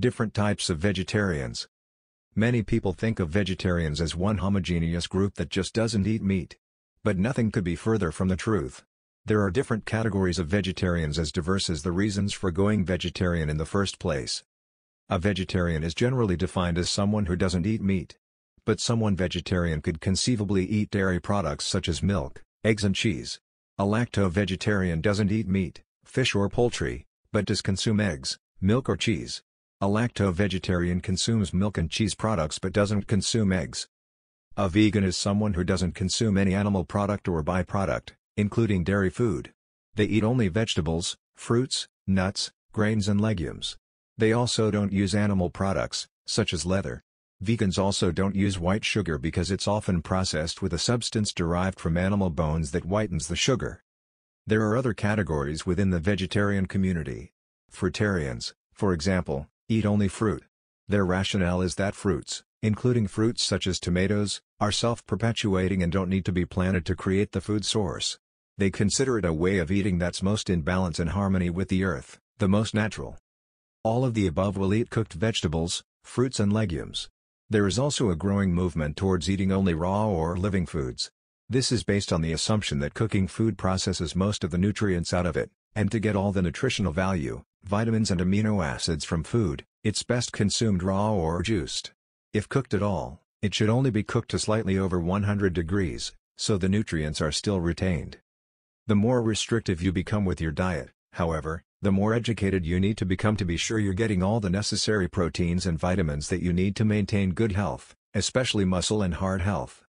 Different types of vegetarians. Many people think of vegetarians as one homogeneous group that just doesn't eat meat. But nothing could be further from the truth. There are different categories of vegetarians as diverse as the reasons for going vegetarian in the first place. A vegetarian is generally defined as someone who doesn't eat meat. But someone vegetarian could conceivably eat dairy products such as milk, eggs and cheese. A lacto-vegetarian doesn't eat meat, fish or poultry, but does consume eggs, milk or cheese. A lacto-vegetarian consumes milk and cheese products but doesn't consume eggs. A vegan is someone who doesn't consume any animal product or byproduct, including dairy food. They eat only vegetables, fruits, nuts, grains and legumes. They also don't use animal products, such as leather. Vegans also don't use white sugar because it's often processed with a substance derived from animal bones that whitens the sugar. There are other categories within the vegetarian community. Fruitarians, for example, Eat only fruit. Their rationale is that fruits, including fruits such as tomatoes, are self-perpetuating and don't need to be planted to create the food source. They consider it a way of eating that's most in balance and harmony with the earth, the most natural. All of the above will eat cooked vegetables, fruits and legumes. There is also a growing movement towards eating only raw or living foods. This is based on the assumption that cooking food processes most of the nutrients out of it, and to get all the nutritional value, vitamins and amino acids from food, it's best consumed raw or juiced. If cooked at all, it should only be cooked to slightly over 100 degrees, so the nutrients are still retained. The more restrictive you become with your diet, however, the more educated you need to become to be sure you're getting all the necessary proteins and vitamins that you need to maintain good health, especially muscle and heart health.